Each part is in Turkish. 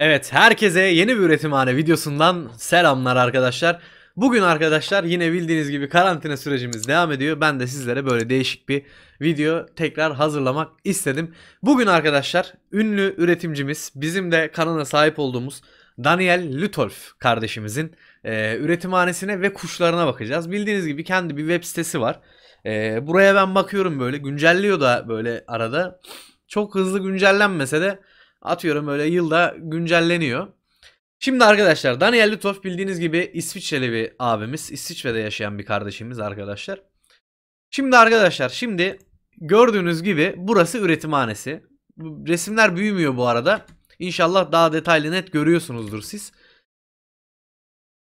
Evet herkese yeni bir üretimhane videosundan selamlar arkadaşlar. Bugün arkadaşlar yine bildiğiniz gibi karantina sürecimiz devam ediyor. Ben de sizlere böyle değişik bir video tekrar hazırlamak istedim. Bugün arkadaşlar ünlü üretimcimiz bizim de kanala sahip olduğumuz Daniel Lütolf kardeşimizin e, üretimhanesine ve kuşlarına bakacağız. Bildiğiniz gibi kendi bir web sitesi var. E, buraya ben bakıyorum böyle güncelliyor da böyle arada. Çok hızlı güncellenmese de atıyorum öyle yılda güncelleniyor. Şimdi arkadaşlar Daniel Lüthoff bildiğiniz gibi İsviçreli bir abimiz. İsviçre'de yaşayan bir kardeşimiz arkadaşlar. Şimdi arkadaşlar şimdi gördüğünüz gibi burası üretimhanesi. Resimler büyümüyor bu arada. İnşallah daha detaylı net görüyorsunuzdur siz.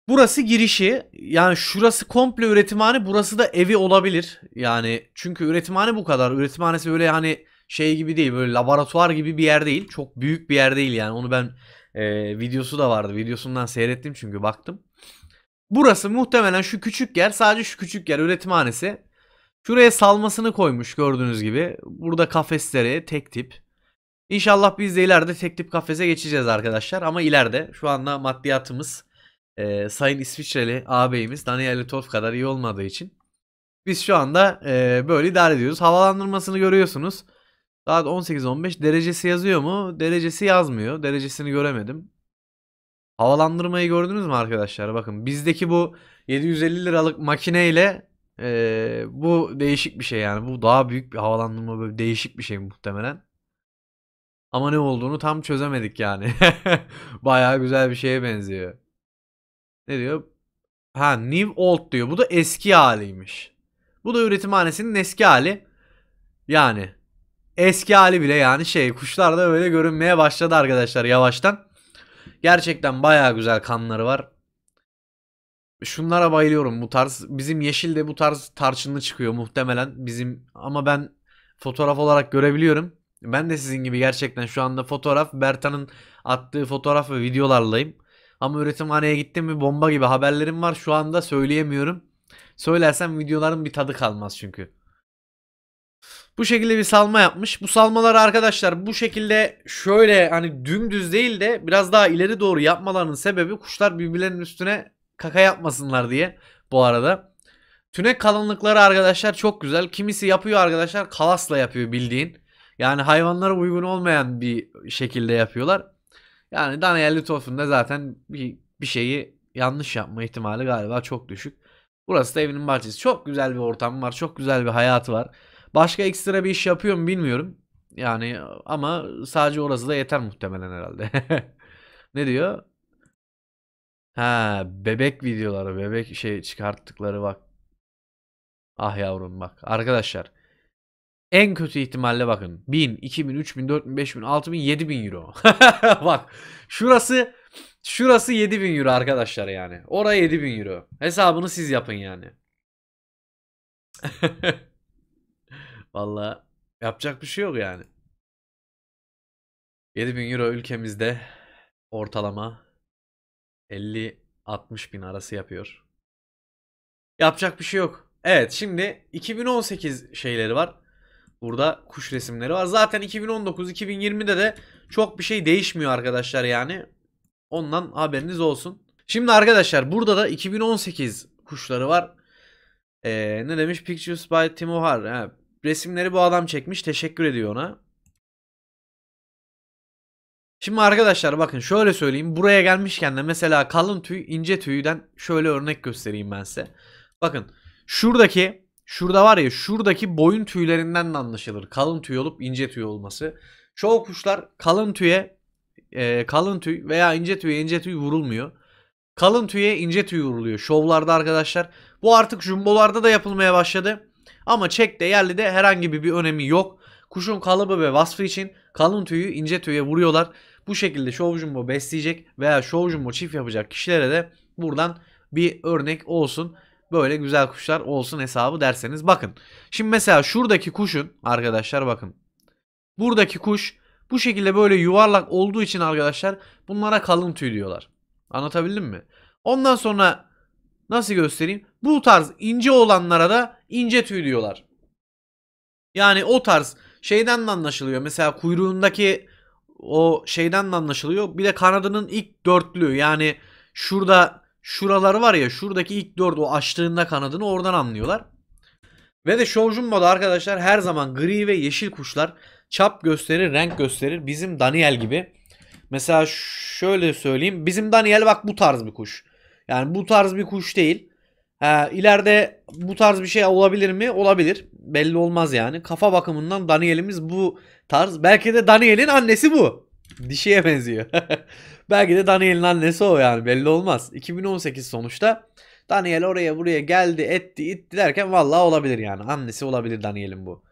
Burası girişi. Yani şurası komple üretimhane. Burası da evi olabilir. Yani çünkü üretimhane bu kadar. Üretimhanesi öyle yani şey gibi değil böyle laboratuvar gibi bir yer değil. Çok büyük bir yer değil yani onu ben e, videosu da vardı videosundan seyrettim çünkü baktım. Burası muhtemelen şu küçük yer sadece şu küçük yer üretimhanesi. Şuraya salmasını koymuş gördüğünüz gibi. Burada kafesleri tek tip. İnşallah biz de ileride tek tip kafese geçeceğiz arkadaşlar. Ama ileride şu anda maddiyatımız e, Sayın İsviçreli ağabeyimiz Daniel Tof kadar iyi olmadığı için biz şu anda e, böyle idare ediyoruz. Havalandırmasını görüyorsunuz. Saat 18-15 derecesi yazıyor mu? Derecesi yazmıyor. Derecesini göremedim. Havalandırmayı gördünüz mü arkadaşlar? Bakın bizdeki bu 750 liralık makineyle ee, bu değişik bir şey yani. Bu daha büyük bir havalandırma böyle değişik bir şey muhtemelen. Ama ne olduğunu tam çözemedik yani. Bayağı güzel bir şeye benziyor. Ne diyor? Ha New Old diyor. Bu da eski haliymiş. Bu da üretimhanesinin eski hali. Yani eski hali bile yani şey kuşlar da böyle görünmeye başladı arkadaşlar yavaştan. Gerçekten baya güzel kanları var. Şunlara bayılıyorum bu tarz. Bizim yeşil de bu tarz tarçınlı çıkıyor muhtemelen. Bizim ama ben fotoğraf olarak görebiliyorum. Ben de sizin gibi gerçekten şu anda fotoğraf Berta'nın attığı fotoğraf ve videolarlayım. Ama üretim üretimhaneye gittim mi bomba gibi haberlerim var. Şu anda söyleyemiyorum. Söylersem videoların bir tadı kalmaz çünkü. Bu şekilde bir salma yapmış. Bu salmaları arkadaşlar bu şekilde şöyle hani dümdüz değil de biraz daha ileri doğru yapmalarının sebebi kuşlar birbirlerinin üstüne kaka yapmasınlar diye bu arada. Tünek kalınlıkları arkadaşlar çok güzel. Kimisi yapıyor arkadaşlar kalasla yapıyor bildiğin. Yani hayvanlara uygun olmayan bir şekilde yapıyorlar. Yani Daniel Lütof'un da zaten bir, bir şeyi yanlış yapma ihtimali galiba çok düşük. Burası da evinin bahçesi. Çok güzel bir ortam var. Çok güzel bir hayatı var. Başka ekstra bir iş yapıyor mu bilmiyorum. Yani ama sadece orası da yeter muhtemelen herhalde. ne diyor? Ha bebek videoları, bebek şey çıkarttıkları bak. Ah yavrum bak. Arkadaşlar en kötü ihtimalle bakın 1000, 2000, 3000, 4000, 5000, 6000, 7000 euro. bak şurası şurası 7000 euro arkadaşlar yani. Oraya 7000 euro. Hesabını siz yapın yani. Valla yapacak bir şey yok yani. 7000 euro ülkemizde ortalama 50-60 bin arası yapıyor. Yapacak bir şey yok. Evet şimdi 2018 şeyleri var. Burada kuş resimleri var. Zaten 2019-2020'de de çok bir şey değişmiyor arkadaşlar yani. Ondan haberiniz olsun. Şimdi arkadaşlar burada da 2018 kuşları var. Ee, ne demiş? Pictures by Timo Har. Resimleri bu adam çekmiş. Teşekkür ediyor ona. Şimdi arkadaşlar bakın şöyle söyleyeyim. Buraya gelmişken de mesela kalın tüy ince tüyden şöyle örnek göstereyim ben size. Bakın şuradaki şurada var ya şuradaki boyun tüylerinden de anlaşılır. Kalın tüy olup ince tüy olması. Çoğu kuşlar kalın tüye e, kalın tüy veya ince tüye ince tüy vurulmuyor. Kalın tüye ince tüy vuruluyor şovlarda arkadaşlar. Bu artık jumbolarda da yapılmaya başladı. Ama çek de yerli de herhangi bir önemi yok. Kuşun kalıbı ve vasfı için kalın tüyü ince tüye vuruyorlar. Bu şekilde show jumbo besleyecek veya show jumbo çift yapacak kişilere de buradan bir örnek olsun. Böyle güzel kuşlar olsun hesabı derseniz bakın. Şimdi mesela şuradaki kuşun arkadaşlar bakın. Buradaki kuş bu şekilde böyle yuvarlak olduğu için arkadaşlar bunlara kalın tüy diyorlar. Anlatabildim mi? Ondan sonra nasıl göstereyim? Bu tarz ince olanlara da ince tüy diyorlar. Yani o tarz şeyden de anlaşılıyor. Mesela kuyruğundaki o şeyden de anlaşılıyor. Bir de kanadının ilk dörtlü yani şurada şuraları var ya şuradaki ilk dört o açtığında kanadını oradan anlıyorlar. Ve de Shoujumbo'da arkadaşlar her zaman gri ve yeşil kuşlar çap gösterir, renk gösterir. Bizim Daniel gibi. Mesela şöyle söyleyeyim. Bizim Daniel bak bu tarz bir kuş. Yani bu tarz bir kuş değil. Ha, ee, ileride bu tarz bir şey olabilir mi? Olabilir. Belli olmaz yani. Kafa bakımından Daniel'imiz bu tarz. Belki de Daniel'in annesi bu. Dişiye benziyor. Belki de Daniel'in annesi o yani belli olmaz. 2018 sonuçta Daniel oraya buraya geldi etti itti derken valla olabilir yani. Annesi olabilir Daniel'in bu.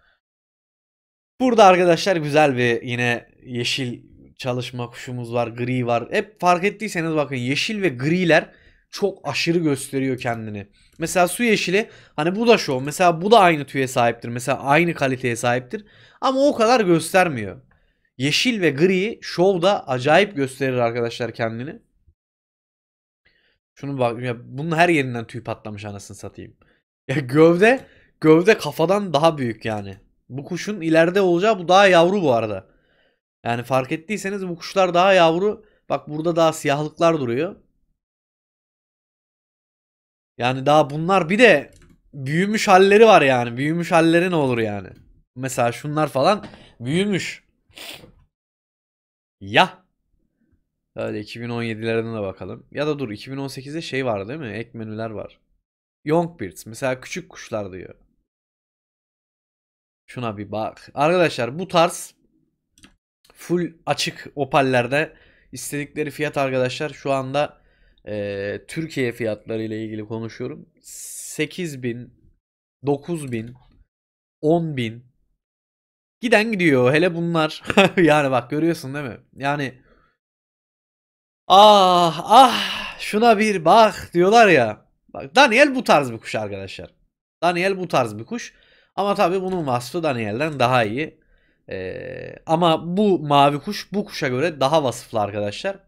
Burada arkadaşlar güzel bir yine yeşil çalışma kuşumuz var, gri var. Hep fark ettiyseniz bakın yeşil ve griler çok aşırı gösteriyor kendini. Mesela su yeşili hani bu da şov. Mesela bu da aynı tüye sahiptir. Mesela aynı kaliteye sahiptir. Ama o kadar göstermiyor. Yeşil ve gri şovda acayip gösterir arkadaşlar kendini. Şunu bak ya bunun her yerinden tüy patlamış anasını satayım. Ya gövde gövde kafadan daha büyük yani. Bu kuşun ileride olacağı bu daha yavru bu arada. Yani fark ettiyseniz bu kuşlar daha yavru. Bak burada daha siyahlıklar duruyor. Yani daha bunlar bir de büyümüş halleri var yani. Büyümüş halleri ne olur yani? Mesela şunlar falan büyümüş. Ya. Öyle 2017'lerine de bakalım. Ya da dur 2018'de şey var değil mi? Ek menüler var. Yonkbirds mesela küçük kuşlar diyor. Şuna bir bak. Arkadaşlar bu tarz full açık opallerde istedikleri fiyat arkadaşlar şu anda e, Türkiye fiyatları ile ilgili konuşuyorum. 8 bin, 9 bin, 10 bin giden gidiyor. Hele bunlar yani bak görüyorsun değil mi? Yani ah ah şuna bir bak diyorlar ya. Bak Daniel bu tarz bir kuş arkadaşlar. Daniel bu tarz bir kuş. Ama tabi bunun vasfı Daniel'den daha iyi. Ee, ama bu mavi kuş bu kuşa göre daha vasıflı arkadaşlar.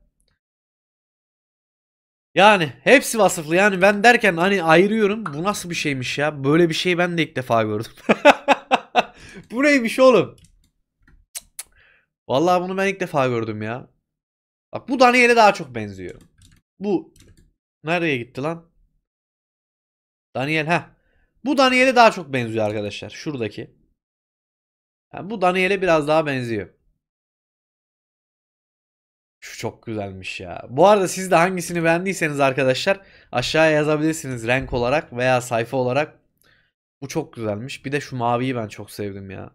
Yani hepsi vasıflı. Yani ben derken hani ayırıyorum. Bu nasıl bir şeymiş ya? Böyle bir şey ben de ilk defa gördüm. bu neymiş oğlum? Vallahi bunu ben ilk defa gördüm ya. Bak bu Daniel'e daha çok benziyor. Bu nereye gitti lan? Daniel ha. Bu Daniel'e daha çok benziyor arkadaşlar. Şuradaki. Yani bu Daniel'e biraz daha benziyor. Şu çok güzelmiş ya. Bu arada siz de hangisini beğendiyseniz arkadaşlar aşağıya yazabilirsiniz renk olarak veya sayfa olarak. Bu çok güzelmiş. Bir de şu maviyi ben çok sevdim ya.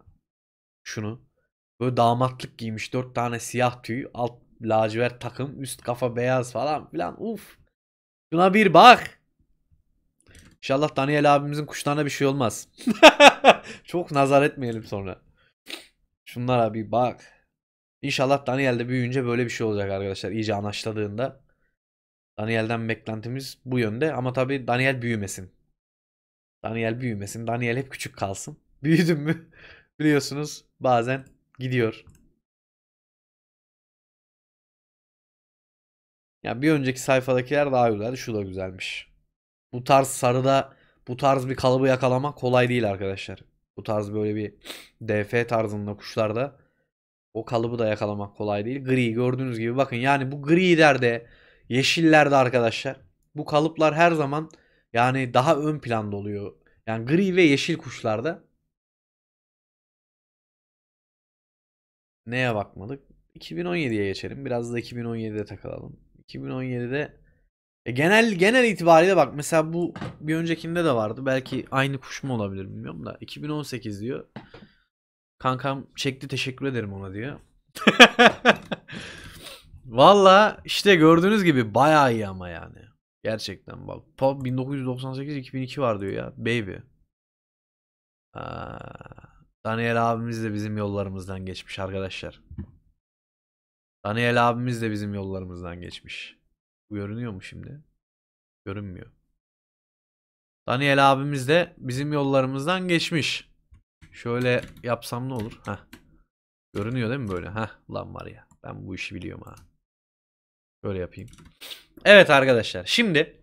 Şunu. Böyle damatlık giymiş. Dört tane siyah tüy. Alt lacivert takım. Üst kafa beyaz falan filan. Uf. Şuna bir bak. İnşallah Daniel abimizin kuşlarına bir şey olmaz. çok nazar etmeyelim sonra. Şunlara bir bak. İnşallah Daniel'de büyüyünce böyle bir şey olacak arkadaşlar. İyice anaçladığında. Daniel'den beklentimiz bu yönde ama tabii Daniel büyümesin. Daniel büyümesin. Daniel hep küçük kalsın. Büyüdün mü? Biliyorsunuz bazen gidiyor. Ya bir önceki sayfadakiler daha güzeldi. Şu da güzelmiş. Bu tarz sarıda bu tarz bir kalıbı yakalamak kolay değil arkadaşlar. Bu tarz böyle bir DF tarzında kuşlarda o kalıbı da yakalamak kolay değil. Gri gördüğünüz gibi bakın yani bu grilerde yeşillerde arkadaşlar bu kalıplar her zaman yani daha ön planda oluyor. Yani gri ve yeşil kuşlarda neye bakmadık? 2017'ye geçelim. Biraz da 2017'de takılalım. 2017'de e genel genel itibariyle bak mesela bu bir öncekinde de vardı. Belki aynı kuş mu olabilir bilmiyorum da 2018 diyor. Kankam çekti teşekkür ederim ona diyor. Valla işte gördüğünüz gibi bayağı iyi ama yani. Gerçekten bak. 1998-2002 var diyor ya. Baby. Aa, Daniel abimiz de bizim yollarımızdan geçmiş arkadaşlar. Daniel abimiz de bizim yollarımızdan geçmiş. Bu görünüyor mu şimdi? Görünmüyor. Daniel abimiz de bizim yollarımızdan geçmiş. Şöyle yapsam ne olur? Heh. Görünüyor değil mi böyle? Heh lan var ya. Ben bu işi biliyorum ha. Böyle yapayım. Evet arkadaşlar. Şimdi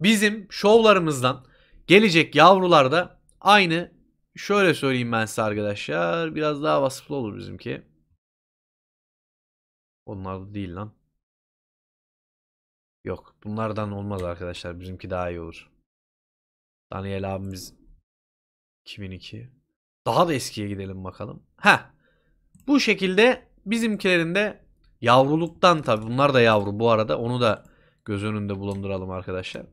bizim şovlarımızdan gelecek yavrular da aynı şöyle söyleyeyim ben size arkadaşlar. Biraz daha vasıflı olur bizimki. Onlar da değil lan. Yok. Bunlardan olmaz arkadaşlar. Bizimki daha iyi olur. Daniel abimiz 2002. Daha da eskiye gidelim bakalım. Ha. Bu şekilde bizimkilerin de yavruluktan tabi bunlar da yavru bu arada onu da göz önünde bulunduralım arkadaşlar.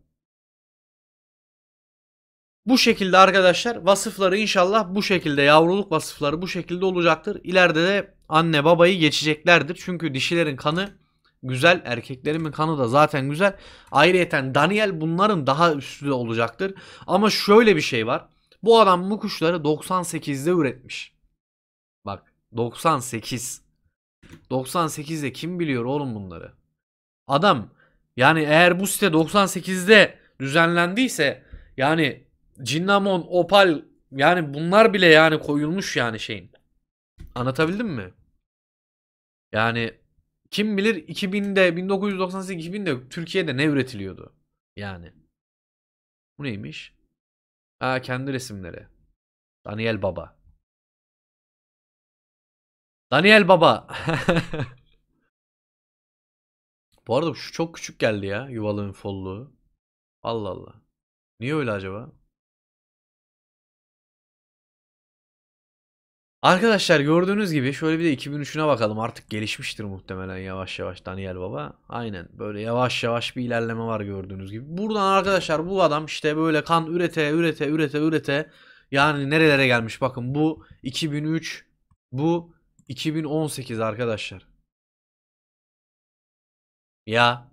Bu şekilde arkadaşlar vasıfları inşallah bu şekilde yavruluk vasıfları bu şekilde olacaktır. İleride de anne babayı geçeceklerdir. Çünkü dişilerin kanı güzel. Erkeklerimin kanı da zaten güzel. Ayrıyeten Daniel bunların daha üstü de olacaktır. Ama şöyle bir şey var. Bu adam bu kuşları 98'de üretmiş. Bak 98. 98'de kim biliyor oğlum bunları? Adam yani eğer bu site 98'de düzenlendiyse yani Cinnamon, Opal yani bunlar bile yani koyulmuş yani şeyin. Anlatabildim mi? Yani kim bilir 2000'de 1998-2000'de Türkiye'de ne üretiliyordu? Yani. Bu neymiş? Ha kendi resimleri. Daniel Baba. Daniel Baba. Bu arada şu çok küçük geldi ya yuvalığın folluğu. Allah Allah. Niye öyle acaba? Arkadaşlar gördüğünüz gibi şöyle bir de 2003'üne bakalım. Artık gelişmiştir muhtemelen yavaş yavaş Daniel Baba. Aynen böyle yavaş yavaş bir ilerleme var gördüğünüz gibi. Buradan arkadaşlar bu adam işte böyle kan ürete ürete ürete ürete yani nerelere gelmiş bakın bu 2003 bu 2018 arkadaşlar. Ya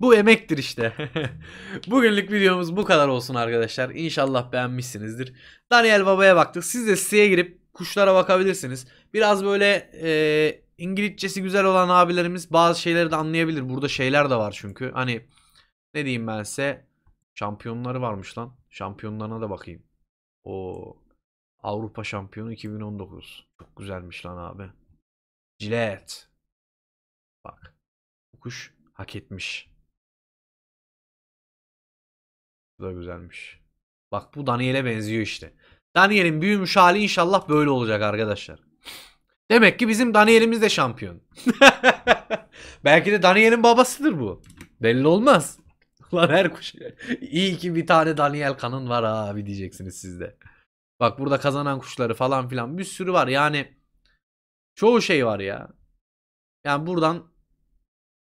bu emektir işte. Bugünlük videomuz bu kadar olsun arkadaşlar. İnşallah beğenmişsinizdir. Daniel Baba'ya baktık. Siz de siteye girip kuşlara bakabilirsiniz. Biraz böyle e, İngilizcesi güzel olan abilerimiz bazı şeyleri de anlayabilir. Burada şeyler de var çünkü. Hani ne diyeyim ben size şampiyonları varmış lan. Şampiyonlarına da bakayım. O Avrupa şampiyonu 2019. Çok güzelmiş lan abi. Cilet. Bak. Bu kuş hak etmiş. Bu da güzelmiş. Bak bu Daniel'e benziyor işte. Daniel'in büyümüş hali inşallah böyle olacak arkadaşlar. Demek ki bizim Daniel'imiz de şampiyon. Belki de Daniel'in babasıdır bu. Belli olmaz. Lan her kuş. İyi ki bir tane Daniel kanın var abi diyeceksiniz sizde. Bak burada kazanan kuşları falan filan bir sürü var. Yani çoğu şey var ya. Yani buradan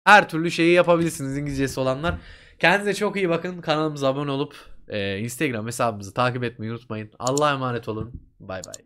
her türlü şeyi yapabilirsiniz İngilizcesi olanlar. Kendinize çok iyi bakın. Kanalımıza abone olup ee, Instagram hesabımızı takip etmeyi unutmayın. Allah'a emanet olun. Bay bay.